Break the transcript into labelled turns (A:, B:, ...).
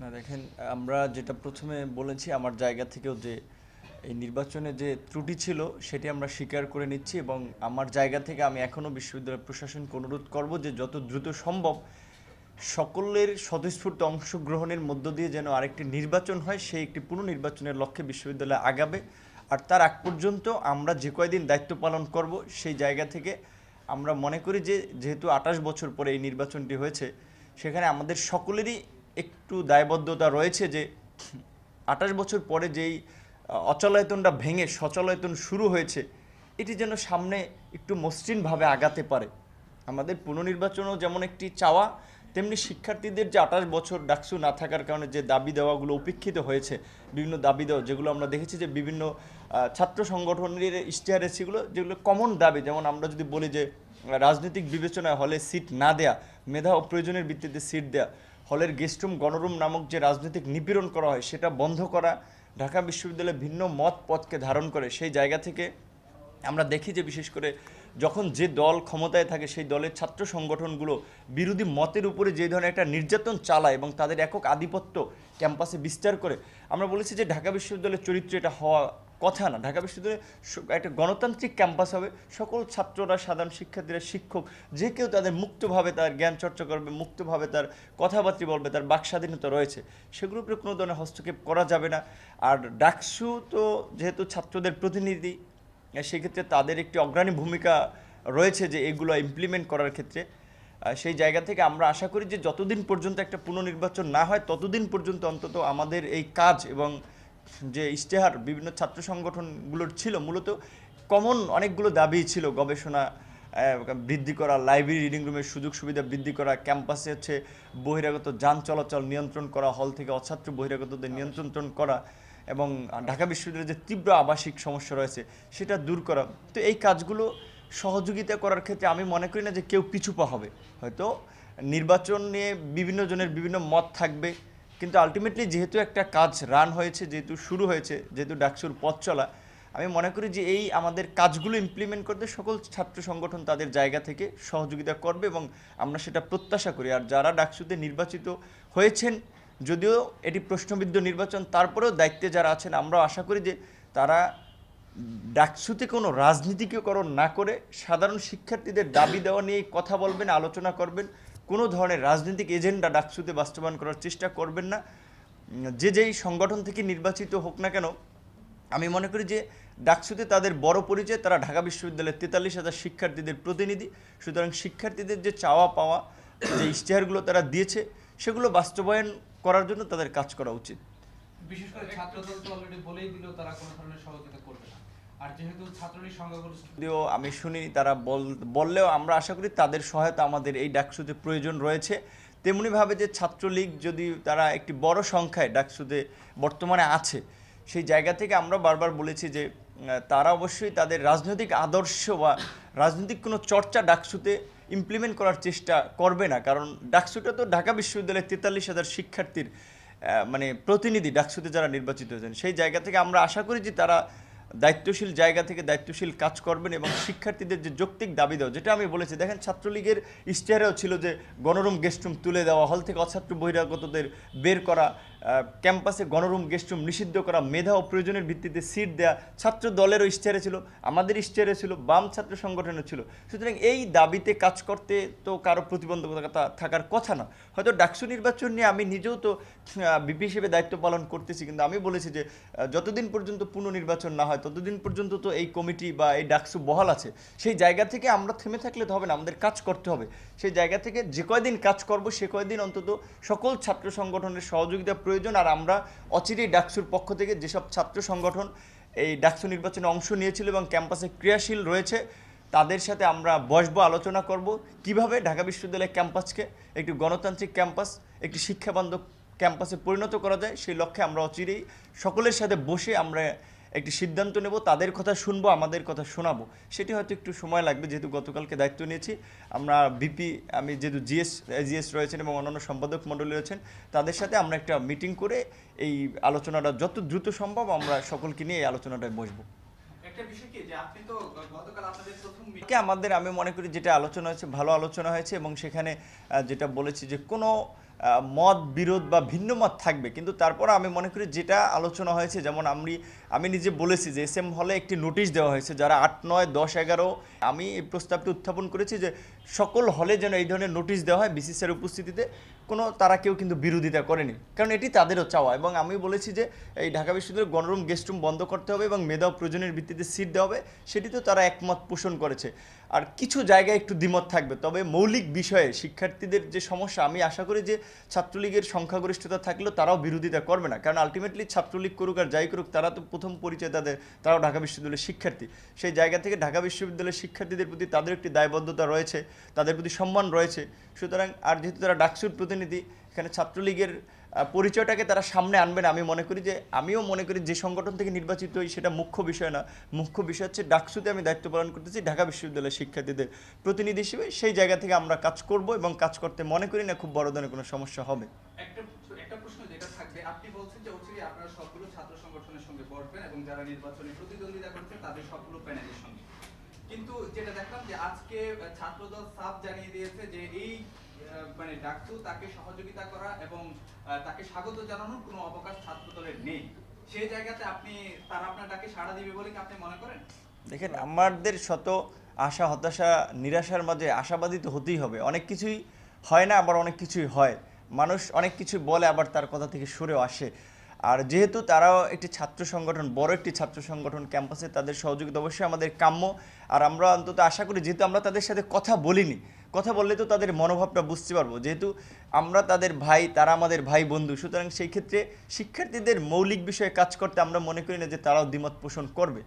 A: না দেখেন আমরা যেটা প্রথমে বলেছি আমার জায়গা থেকেও যে এই নির্বাচনে যে ত্রুটি ছিল সেটি আমরা স্বীকার করে নিচ্ছি এবং আমার জায়গা থেকে আমি এখনও বিশ্ববিদ্যালয় প্রশাসনকে অনুরোধ করব যে যত দ্রুত সম্ভব সকলের স্বতঃস্ফূর্ত অংশগ্রহণের মধ্য দিয়ে যেন আরেকটি নির্বাচন হয় সেই একটি পুনর্নির্বাচনের লক্ষ্যে বিশ্ববিদ্যালয় আগাবে আর তার আগ পর্যন্ত আমরা যে কয়দিন দায়িত্ব পালন করব সেই জায়গা থেকে আমরা মনে করি যে যেহেতু আঠাশ বছর পরে এই নির্বাচনটি হয়েছে সেখানে আমাদের সকলেরই একটু দায়বদ্ধতা রয়েছে যে আঠাশ বছর পরে যেই অচলায়তনটা ভেঙে সচলায়তন শুরু হয়েছে এটি যেন সামনে একটু মসৃণভাবে আগাতে পারে আমাদের পুনর্নির্বাচনও যেমন একটি চাওয়া তেমনি শিক্ষার্থীদের যে আঠাশ বছর ডাকসু না থাকার কারণে যে দাবি দেওয়াগুলো উপেক্ষিত হয়েছে বিভিন্ন দাবি দেওয়া যেগুলো আমরা দেখেছি যে বিভিন্ন ছাত্র সংগঠনের ইশতেহারে সেগুলো যেগুলো কমন দাবি যেমন আমরা যদি বলি যে রাজনৈতিক বিবেচনায় হলে সিট না দেয়া মেধা ও প্রয়োজনের ভিত্তিতে সিট দেয়া হলের গেস্টরুম গণরুম নামক যে রাজনৈতিক নিপীড়ন করা হয় সেটা বন্ধ করা ঢাকা বিশ্ববিদ্যালয়ে ভিন্ন মত পথকে ধারণ করে সেই জায়গা থেকে আমরা দেখি যে বিশেষ করে যখন যে দল ক্ষমতায় থাকে সেই দলের ছাত্র সংগঠনগুলো বিরোধী মতের উপরে যে ধরনের একটা নির্যাতন চালায় এবং তাদের একক আধিপত্য ক্যাম্পাসে বিস্তার করে আমরা বলেছি যে ঢাকা বিশ্ববিদ্যালয়ের চরিত্র এটা হওয়া কথা না ঢাকা বিশ্ববিদ্যালয়ে একটা গণতান্ত্রিক ক্যাম্পাস হবে সকল ছাত্ররা সাধারণ শিক্ষার্থীরা শিক্ষক যে কেউ তাদের মুক্তভাবে তার জ্ঞান চর্চা করবে মুক্তভাবে তার কথাবার্তা বলবে তার বাক স্বাধীনতা রয়েছে সেগুলোর উপরে কোনো ধরনের হস্তক্ষেপ করা যাবে না আর ডাকসু তো যেহেতু ছাত্রদের প্রতিনিধি সেক্ষেত্রে তাদের একটি অগ্রণী ভূমিকা রয়েছে যে এগুলো ইমপ্লিমেন্ট করার ক্ষেত্রে সেই জায়গা থেকে আমরা আশা করি যে যতদিন পর্যন্ত একটা পুনর্নির্বাচন না হয় ততদিন পর্যন্ত অন্তত আমাদের এই কাজ এবং যে ইশতেহার বিভিন্ন ছাত্র সংগঠনগুলোর ছিল মূলত কমন অনেকগুলো দাবি ছিল গবেষণা বৃদ্ধি করা লাইব্রেরি রিডিং রুমের সুযোগ সুবিধা বৃদ্ধি করা ক্যাম্পাসে হচ্ছে বহিরাগত যান চলাচল নিয়ন্ত্রণ করা হল থেকে অছাত্র বহিরাগতদের নিয়ন্ত্রণ করা এবং ঢাকা বিশ্ববিদ্যালয়ের যে তীব্র আবাসিক সমস্যা রয়েছে সেটা দূর করা তো এই কাজগুলো সহযোগিতা করার ক্ষেত্রে আমি মনে করি না যে কেউ পিছুপা হবে হয়তো নির্বাচন নিয়ে বিভিন্ন জনের বিভিন্ন মত থাকবে কিন্তু আলটিমেটলি যেহেতু একটা কাজ রান হয়েছে যেহেতু শুরু হয়েছে যেহেতু ডাকসুর পথ চলা আমি মনে করি যে এই আমাদের কাজগুলো ইমপ্লিমেন্ট করতে সকল ছাত্র সংগঠন তাদের জায়গা থেকে সহযোগিতা করবে এবং আমরা সেটা প্রত্যাশা করি আর যারা ডাকসুতে নির্বাচিত হয়েছেন যদিও এটি প্রশ্নবিদ্ধ নির্বাচন তারপরেও দায়িত্বে যারা আছেন আমরা আশা করি যে তারা ডাকসুতে কোনো রাজনীতিকীকরণ না করে সাধারণ শিক্ষার্থীদের দাবি দেওয়া নিয়ে কথা বলবেন আলোচনা করবেন কোনো ধরনের রাজনৈতিক এজেন্ডা ডাকসুতে বাস্তবায়ন করার চেষ্টা করবেন না যে যেই সংগঠন থেকে নির্বাচিত হোক না কেন আমি মনে করি যে ডাকসুতে তাদের বড় পরিচয় তারা ঢাকা বিশ্ববিদ্যালয়ের তেতাল্লিশ হাজার শিক্ষার্থীদের প্রতিনিধি সুতরাং শিক্ষার্থীদের যে চাওয়া পাওয়া যে ইশতেহারগুলো তারা দিয়েছে সেগুলো বাস্তবায়ন করার জন্য তাদের কাজ করা উচিত বিশেষ করে ছাত্রদল তো অলরেডি বলেই দিল তারা কোনো ধরনের সহযোগিতা করবে না আমি শুনি তারা বললেও আমরা আশা করি তাদের সহায়তা আমাদের এই ডাকসুতে প্রয়োজন রয়েছে তেমনিভাবে যে ছাত্রলীগ যদি তারা একটি বড় সংখ্যায় ডাকসুতে বর্তমানে আছে সেই জায়গা থেকে আমরা বারবার বলেছি যে তারা অবশ্যই তাদের রাজনৈতিক আদর্শ বা রাজনৈতিক কোনো চর্চা ডাকসুতে ইমপ্লিমেন্ট করার চেষ্টা করবে না কারণ ডাকসুটা তো ঢাকা বিশ্ববিদ্যালয়ের তেতাল্লিশ হাজার শিক্ষার্থীর মানে প্রতিনিধি ডাকসুতে যারা নির্বাচিত হয়েছেন সেই জায়গা থেকে আমরা আশা করি যে তারা দায়িত্বশীল জায়গা থেকে দায়িত্বশীল কাজ করবেন এবং শিক্ষার্থীদের যে যৌক্তিক দাবি দেওয়া যেটা আমি বলেছি দেখেন ছাত্রলীগের ইশতেহারেও ছিল যে গণরুম গেস্টরুম তুলে দেওয়া হল থেকে অছাত্র বহিরাগতদের বের করা ক্যাম্পাসে গণরুম গেস্টরুম নিষিদ্ধ করা মেধা ও প্রয়োজনের ভিত্তিতে সিট দেয়া ছাত্র দলেরও ইশতেহারে ছিল আমাদের ইশতেহারে ছিল বাম ছাত্র সংগঠনের ছিল সুতরাং এই দাবিতে কাজ করতে তো কারো প্রতিবন্ধকতা থাকার কথা না হয়তো ডাকসু নির্বাচন নিয়ে আমি নিজেও তো বিপি হিসেবে দায়িত্ব পালন করতেছি কিন্তু আমি বলেছি যে যতদিন পর্যন্ত পুনর্নির্বাচন না হয় ততদিন পর্যন্ত তো এই কমিটি বা এই ডাকসু বহাল আছে সেই জায়গা থেকে আমরা থেমে থাকলে তো হবে না আমাদের কাজ করতে হবে সেই জায়গা থেকে যে কয়দিন কাজ করব সে কয়দিন অন্তত সকল ছাত্র সংগঠনের সহযোগিতা প্রয়োজন আর আমরা অচিরেই ডাকসুর পক্ষ থেকে যেসব ছাত্র সংগঠন এই ডাকসু নির্বাচনে অংশ নিয়েছিল এবং ক্যাম্পাসে ক্রিয়াশীল রয়েছে তাদের সাথে আমরা বসবো আলোচনা করব কিভাবে ঢাকা বিশ্ববিদ্যালয়ের ক্যাম্পাসকে একটি গণতান্ত্রিক ক্যাম্পাস একটি শিক্ষাবান্ধব ক্যাম্পাসে পরিণত করা যায় সেই লক্ষ্যে আমরা অচিরেই সকলের সাথে বসে আমরা একটি সিদ্ধান্ত নেব তাদের কথা শুনবো আমাদের কথা শোনাবো সেটি হয়তো একটু সময় লাগবে যেহেতু গতকালকে দায়িত্ব নিয়েছি আমরা বিপি আমি যেহেতু জিএস জিএস রয়েছেন এবং অন্যান্য সম্পাদক মণ্ডলী রয়েছেন তাদের সাথে আমরা একটা মিটিং করে এই আলোচনাটা যত দ্রুত সম্ভব আমরা সকলকে নিয়ে এই আলোচনাটায় বসবো আমাদের আমি মনে করি যেটা আলোচনা হয়েছে ভালো আলোচনা হয়েছে এবং সেখানে যেটা বলেছি যে কোনো মত বিরোধ বা ভিন্ন মত থাকবে কিন্তু তারপর আমি মনে করি যেটা আলোচনা হয়েছে যেমন আমি আমি নিজে বলেছি যে এস এম হলে একটি নোটিশ দেওয়া হয়েছে যারা আট নয় দশ এগারো আমি এই প্রস্তাবটি উত্থাপন করেছি যে সকল হলে যেন এই ধরনের নোটিশ দেওয়া হয় বিসিসিআর উপস্থিতিতে কোনো তারা কেউ কিন্তু বিরোধিতা করেনি কারণ এটি তাদেরও চাওয়া এবং আমি বলেছি যে এই ঢাকা বিশ্ববিদ্যালয়ের গণরুম গেস্ট রুম বন্ধ করতে হবে এবং মেধা প্রয়োজনের ভিত্তিতে সিট দেওয়া হবে সেটি তো তারা একমত পোষণ করেছে আর কিছু জায়গায় একটু দ্বিমত থাকবে তবে মৌলিক বিষয়ে শিক্ষার্থীদের যে সমস্যা আমি আশা করি যে ছাত্রলীগের সংখ্যাগরিষ্ঠতা থাকলেও তারাও বিরোধিতা করবে না কারণ আলটিমেটলি ছাত্রলীগ করুক আর যাই করুক তারা তো প্রথম পরিচয় তাদের তারাও ঢাকা বিশ্ববিদ্যালয়ের শিক্ষার্থী সেই জায়গা থেকে ঢাকা বিশ্ববিদ্যালয়ের শিক্ষার্থীদের প্রতি তাদের একটি দায়বদ্ধতা রয়েছে তাদের প্রতি সম্মান রয়েছে সুতরাং আর যেহেতু তারা ডাকসুর প্রতিনিধি এখানে ছাত্রলীগের পরিচয়টাকে তারা সামনে আনবেন আমি মনে করি যে আমিও মনে করি যে সংগঠন থেকে নির্বাচিত হই সেটা মুখ্য বিষয় না মুখ্য বিষয় হচ্ছে ডাকসুতে আমি দায়িত্ব পালন করতেছি ঢাকা বিশ্ববিদ্যালয়ের শিক্ষার্থীদের প্রতিনিধি হিসেবে সেই জায়গা থেকে আমরা কাজ করব এবং কাজ করতে মনে করি না খুব বড় ধরনের কোনো সমস্যা হবে কিন্তু যেটা দেখলাম যে আজকে ছাত্রদল সাফ জানিয়ে দিয়েছে যে এই মানে ডাকতো তাকে সহযোগিতা করা এবং তাকে স্বাগত জানানোর কোনো অবকাশ ছাত্রদলের নেই সেই জায়গাতে আপনি তারা আপনার ডাকে সাড়া দিবে বলে কি আপনি মনে করেন দেখেন আমাদের শত আশা হতাশা নিরাশার মাঝে আশাবাদী তো হতেই হবে অনেক কিছুই হয় না আবার অনেক কিছুই হয় মানুষ অনেক কিছু বলে আবার তার কথা থেকে সরেও আসে আর যেহেতু তারাও একটি ছাত্র সংগঠন বড় একটি ছাত্র সংগঠন ক্যাম্পাসে তাদের সহযোগিতা অবশ্যই আমাদের কাম্য আর আমরা অন্তত আশা করি যেহেতু আমরা তাদের সাথে কথা বলিনি কথা বললে তো তাদের মনোভাবটা বুঝতে পারবো যেহেতু আমরা তাদের ভাই তারা আমাদের ভাই বন্ধু সুতরাং সেই ক্ষেত্রে শিক্ষার্থীদের মৌলিক বিষয়ে কাজ করতে আমরা মনে করি না যে তারাও দ্বিমত পোষণ করবে